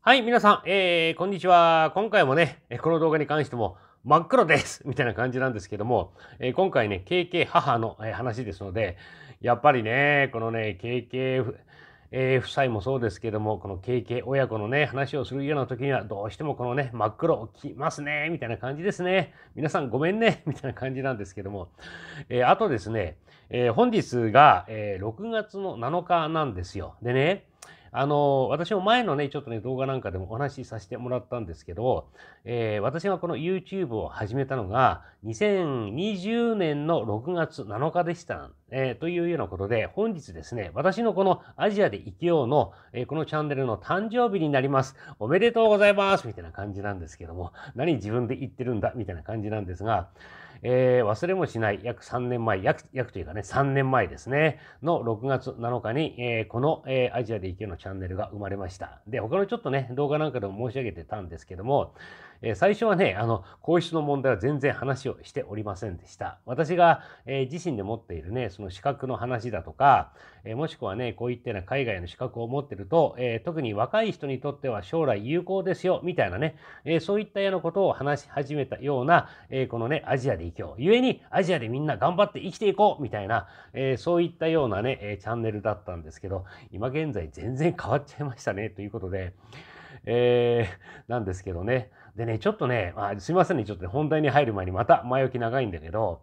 はい、皆さん、えー、こんにちは。今回もね、この動画に関しても真っ黒です みたいな感じなんですけども、えー、今回ね、KK 母の話ですので、やっぱりね、このね、KK、えー、夫妻もそうですけども、この KK 親子のね、話をするような時には、どうしてもこのね、真っ黒きますね、みたいな感じですね。皆さんごめんね、みたいな感じなんですけども。えー、あとですね、えー、本日が、え6月の7日なんですよ。でね、あの、私も前のね、ちょっとね、動画なんかでもお話しさせてもらったんですけど、えー、私がこの YouTube を始めたのが、2020年の6月7日でした。えー、というようなことで、本日ですね、私のこのアジアで生きようの、えー、このチャンネルの誕生日になります。おめでとうございますみたいな感じなんですけども、何自分で言ってるんだみたいな感じなんですが、えー、忘れもしない約3年前、約約というかね、3年前ですね、の6月7日に、えー、この、えー、アジアで生きるのチャンネルが生まれました。で、他のちょっとね、動画なんかでも申し上げてたんですけども、え最初はね、あの、後遺症の問題は全然話をしておりませんでした。私が、え自身で持っているね、その資格の話だとか、えもしくはね、こういったような海外の資格を持ってると、え特に若い人にとっては将来有効ですよ、みたいなね、えそういったようなことを話し始めたような、えこのね、アジアで生きよう。故に、アジアでみんな頑張って生きていこう、みたいな、えそういったようなね、えチャンネルだったんですけど、今現在全然変わっちゃいましたね、ということで、えー、なんですけどね。でね、ちょっとね、あすいませんね、ちょっと、ね、本題に入る前にまた前置き長いんだけど、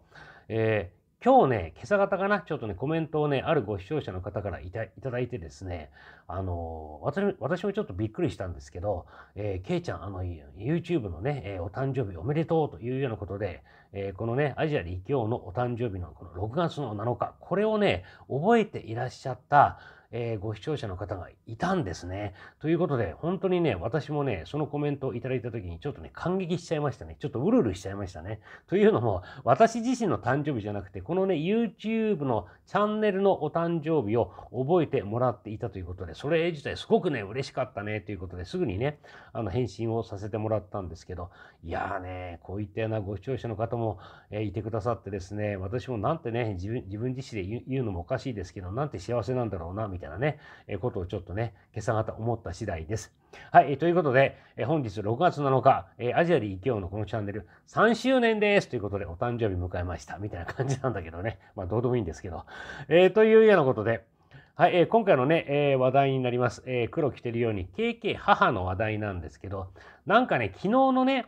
えー、今日ね、今朝方かな、ちょっとね、コメントをね、あるご視聴者の方からいたいだいてですね、あのー、私、私もちょっとびっくりしたんですけど、えー、ケイちゃん、あの、YouTube のね、えお誕生日おめでとうというようなことで、えこのね、アジアで異教のお誕生日のこの6月の7日、これをね、覚えていらっしゃった、えー、ご視聴者の方がいたんですね。ということで、本当にね、私もね、そのコメントをいただいた時にちょっとね、感激しちゃいましたね。ちょっとうるうるしちゃいましたね。というのも、私自身の誕生日じゃなくて、このね、YouTube のチャンネルのお誕生日を覚えてもらっていたということで、それ自体すごくね、嬉しかったね、ということで、すぐにね、あの、返信をさせてもらったんですけど、いやーね、こういったようなご視聴者の方も、えー、いてくださってですね、私もなんてね、自分自身で言うのもおかしいですけど、なんて幸せなんだろうな、みたいな。たいなね、えことをちょっとね、今朝方思った次第です。はい、えということで、え本日6月7日、えアジアで生きようのこのチャンネル3周年ですということでお誕生日迎えましたみたいな感じなんだけどね、まあどうでもいいんですけど、えー、というようなことで、はい、えー、今回のね、えー、話題になります、えー、黒着てるように KK 母の話題なんですけど、なんかね、昨日のね、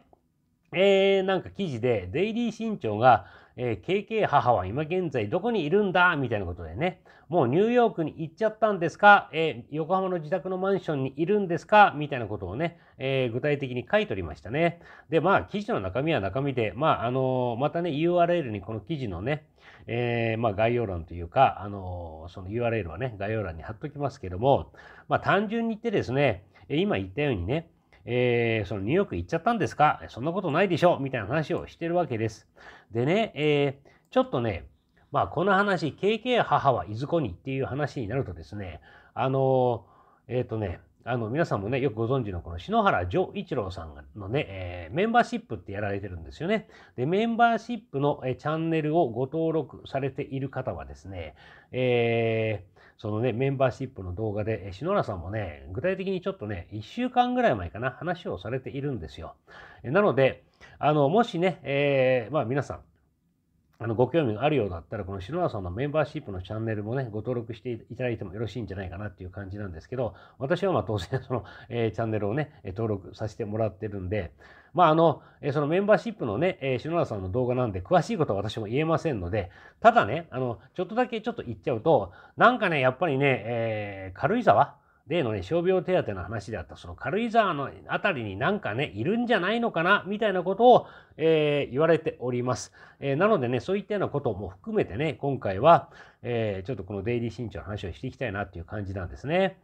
えー、なんか記事で、デイリー新潮が、えー、KK 母は今現在どこにいるんだみたいなことでね、もうニューヨークに行っちゃったんですか、えー、横浜の自宅のマンションにいるんですかみたいなことをね、えー、具体的に書いておりましたね。で、まあ、記事の中身は中身で、まあ、あのまたね、URL にこの記事のね、えまあ、概要欄というか、あのその URL はね、概要欄に貼っときますけども、まあ、単純に言ってですね、今言ったようにね、えー、そのニューヨーク行っちゃったんですかそんなことないでしょみたいな話をしてるわけです。でね、えー、ちょっとね、まあこの話、KK 母はいずこにっていう話になるとですね、あの、えっ、ー、とね、あの皆さんもね、よくご存知のこの篠原丈一郎さんのね、えー、メンバーシップってやられてるんですよね。で、メンバーシップの、えチャンネルをご登録されている方はですね、えーそのね、メンバーシップの動画で、篠原さんもね、具体的にちょっとね、1週間ぐらい前かな、話をされているんですよ。なので、あの、もしね、えー、まあ皆さん、あのご興味があるようだったら、この篠田さんのメンバーシップのチャンネルもね、ご登録していただいてもよろしいんじゃないかなっていう感じなんですけど、私はまあ当然その、えー、チャンネルをね、登録させてもらってるんで、まああの、えー、そのメンバーシップのね、えー、篠田さんの動画なんで、詳しいことは私も言えませんので、ただね、あの、ちょっとだけちょっと言っちゃうと、なんかね、やっぱりね、え軽井沢例のね、傷病手当の話であった、その軽井沢の辺りになんかね、いるんじゃないのかな、みたいなことを、えー、言われております。えー、なのでね、そういったようなことも含めてね、今回は、えー、ちょっとこのデイリー新潮の話をしていきたいなっていう感じなんですね。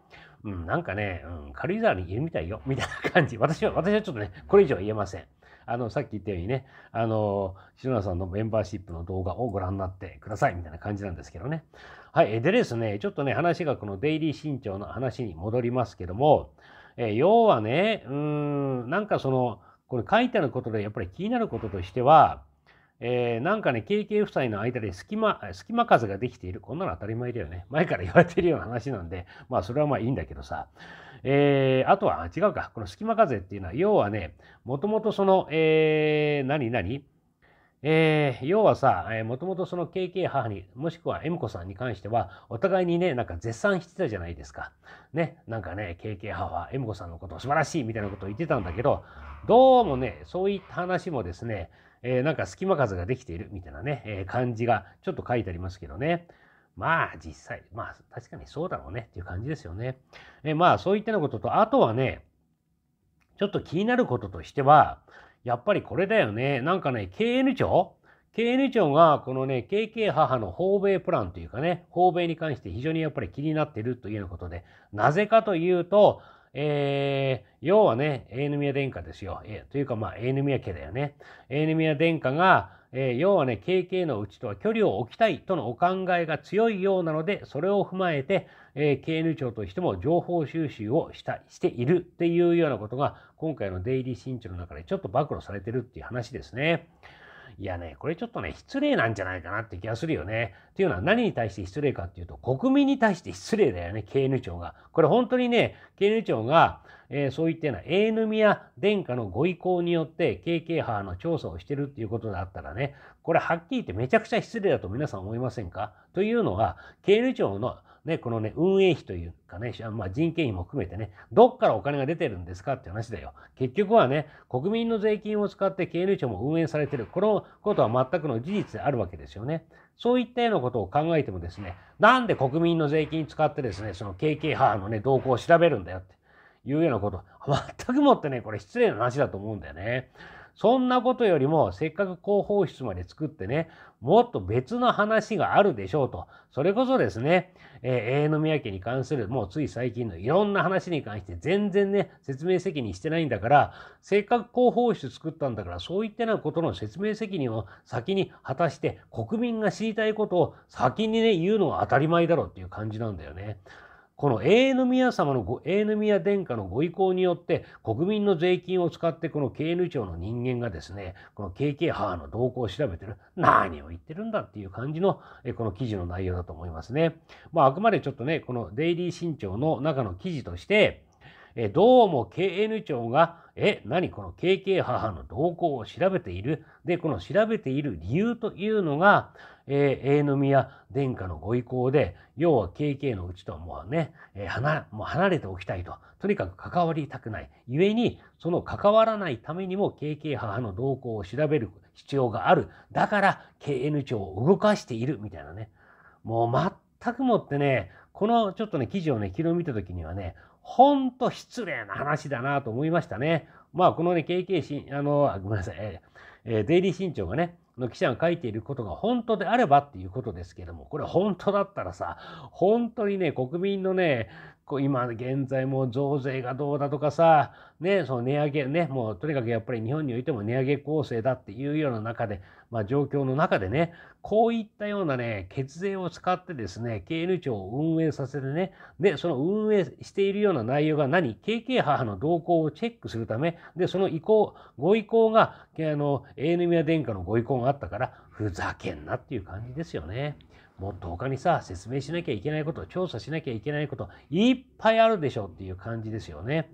うん、なんかね、うん、軽井沢にいるみたいよ、みたいな感じ。私は、私はちょっとね、これ以上は言えません。あの、さっき言ったようにね、あの、篠田さんのメンバーシップの動画をご覧になってください、みたいな感じなんですけどね。はい。でですね、ちょっとね、話がこのデイリー新潮の話に戻りますけども、え要はね、うーん、なんかその、これ書いてあることでやっぱり気になることとしては、えー、なんかね、KK 夫妻の間で隙間、隙間風ができている。こんなの当たり前だよね。前から言われてるような話なんで、まあそれはまあいいんだけどさ。えー、あとは、違うか、この隙間風っていうのは、要はね、もともとその、えー、何何えー、要はさ、えー、もともとその KK 母に、もしくは M 子さんに関しては、お互いにね、なんか絶賛してたじゃないですか。ね、なんかね、KK 母は M 子さんのこと素晴らしいみたいなことを言ってたんだけど、どうもね、そういった話もですね、えー、なんか隙間風ができているみたいなね、えー、感じがちょっと書いてありますけどね。まあ実際、まあ確かにそうだろうねっていう感じですよね。えまあそういったようなことと、あとはね、ちょっと気になることとしては、やっぱりこれだよね。なんかね、KN 庁 ?KN 庁がこのね、KK 母の訪米プランというかね、訪米に関して非常にやっぱり気になってるというようなことで、なぜかというと、えー、要はね、エーヌミヤ殿下ですよ。えというかまあ、エーヌミヤ家だよね。エーヌミヤ殿下が、えー、要はね、KK のうちとは距離を置きたいとのお考えが強いようなので、それを踏まえて、えー、KN 庁としても情報収集をしたしているっていうようなことが、今回のデイリー新庁の中でちょっと暴露されてるっていう話ですね。いやね、これちょっとね、失礼なんじゃないかなって気がするよね。っていうのは何に対して失礼かっていうと、国民に対して失礼だよね、KN 庁が。これ本当にね、KN 庁が、えー、そういったようなミ宮殿下のご意向によって KK 派の調査をしてるっていうことであったらね、これはっきり言ってめちゃくちゃ失礼だと皆さん思いませんかというのは、経理庁のね、このね、運営費というかね、まあ、人件費も含めてね、どっからお金が出てるんですかって話だよ。結局はね、国民の税金を使って経理庁も運営されてる。このことは全くの事実であるわけですよね。そういったようなことを考えてもですね、なんで国民の税金使ってですね、その KK 派のね、動向を調べるんだよって。いうようなこと、全くもってね、これ失礼な話だと思うんだよね。そんなことよりも、せっかく広報室まで作ってね、もっと別の話があるでしょうと。それこそですね、えー、永宮家に関する、もうつい最近のいろんな話に関して全然ね、説明責任してないんだから、せっかく広報室作ったんだから、そういったようなことの説明責任を先に果たして、国民が知りたいことを先にね、言うのは当たり前だろうっていう感じなんだよね。この永遠宮様のご、永遠宮殿下のご意向によって、国民の税金を使って、この経営庁の人間がですね、この KK 母の動向を調べてる。何を言ってるんだっていう感じの、えこの記事の内容だと思いますね。まあ、あくまでちょっとね、このデイリー新潮の中の記事として、えどうも KN 庁が、え、何この KK 母の動向を調べている。で、この調べている理由というのが、えー、永宮殿下のご意向で、要は KK のうちとはもうね、えー、離もう離れておきたいと。とにかく関わりたくない。故に、その関わらないためにも KK 母の動向を調べる必要がある。だから、KN 庁を動かしている。みたいなね。もう全くもってね、このちょっとね、記事をね、昨日見た時にはね、ほんと失礼な話だなと思いましたね。まあ、このね、KK あの、ごめんなさい、ええー、デイリー新潮がね、の記者が書いていることが本当であればっていうことですけども、これ本当だったらさ、本当にね、国民のね、こう今現在も増税がどうだとかさ、ね、その値上げね、もうとにかくやっぱり日本においても値上げ構成だっていうような中で、まあ、状況の中でね、こういったようなね、血税を使ってですね、KN 庁を運営させてね、で、その運営しているような内容が何 ?KK 母の動向をチェックするため、で、その意向、ご意向が、あの、AN 宮殿下のご意向があったから、ふざけんなっていう感じですよね。もっと他にさ、説明しなきゃいけないこと、調査しなきゃいけないこと、いっぱいあるでしょっていう感じですよね。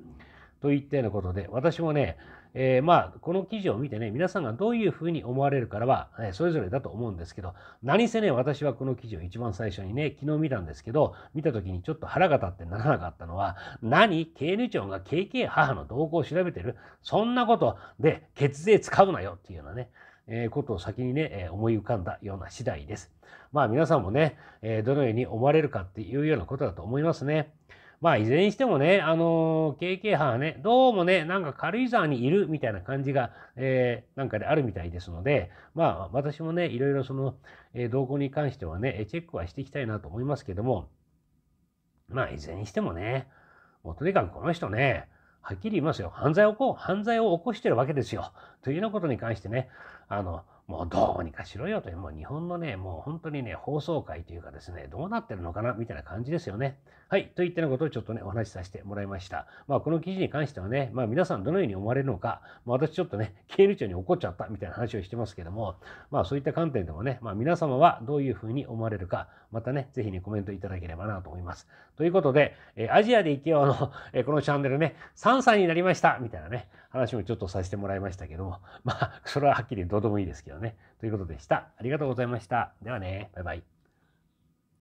といったようなことで、私もね、えー、まあ、この記事を見てね、皆さんがどういうふうに思われるからは、ね、それぞれだと思うんですけど、何せね、私はこの記事を一番最初にね、昨日見たんですけど、見た時にちょっと腹が立ってならなかったのは、何経務長が KK 母の動向を調べてるそんなことで、血税使うなよっていうようなね、えことを先にね、え思い浮かんだような次第です。まあ皆さんもね、えどのように思われるかっていうようなことだと思いますね。まあ、いずれにしてもね、あのー、KK 派はね、どうもね、なんか軽井沢にいるみたいな感じが、えー、なんかであるみたいですので、まあ、私もね、いろいろその、えー、動向に関してはね、チェックはしていきたいなと思いますけども、まあ、いずれにしてもね、もうとにかくこの人ね、はっきり言いますよ。犯罪を起こ、犯罪を起こしてるわけですよ。というようなことに関してね、あの、もうどうにかしろよという、もう日本のね、もう本当にね、放送界というかですね、どうなってるのかなみたいな感じですよね。はい、といったようなことをちょっとね、お話しさせてもらいました。まあ、この記事に関してはね、まあ、皆さんどのように思われるのか、まあ、私ちょっとね、経理長に怒っちゃったみたいな話をしてますけども、まあ、そういった観点でもね、まあ、皆様はどういうふうに思われるか、またね、ぜひね、コメントいただければなと思います。ということで、えアジアで行けよの、えこのチャンネルね、3歳になりましたみたいなね、話もちょっとさせてもらいましたけども、まあ、それははっきりどうでもいいですけどね。ということでした。ありがとうございました。ではね、バイバイ。